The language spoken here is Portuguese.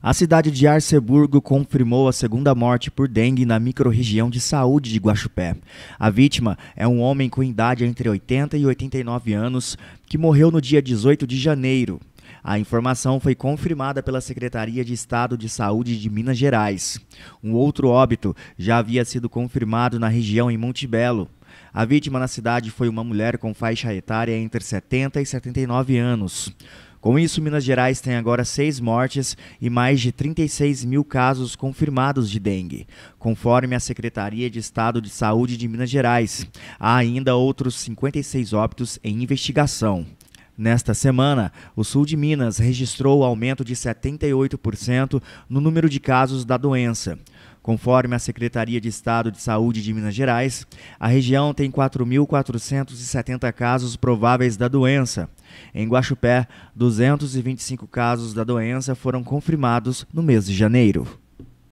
A cidade de Arceburgo confirmou a segunda morte por dengue na microrregião de saúde de Guaxupé. A vítima é um homem com idade entre 80 e 89 anos que morreu no dia 18 de janeiro. A informação foi confirmada pela Secretaria de Estado de Saúde de Minas Gerais. Um outro óbito já havia sido confirmado na região em Montebelo. A vítima na cidade foi uma mulher com faixa etária entre 70 e 79 anos. Com isso, Minas Gerais tem agora seis mortes e mais de 36 mil casos confirmados de dengue, conforme a Secretaria de Estado de Saúde de Minas Gerais. Há ainda outros 56 óbitos em investigação. Nesta semana, o sul de Minas registrou aumento de 78% no número de casos da doença. Conforme a Secretaria de Estado de Saúde de Minas Gerais, a região tem 4.470 casos prováveis da doença. Em Guaxupé, 225 casos da doença foram confirmados no mês de janeiro.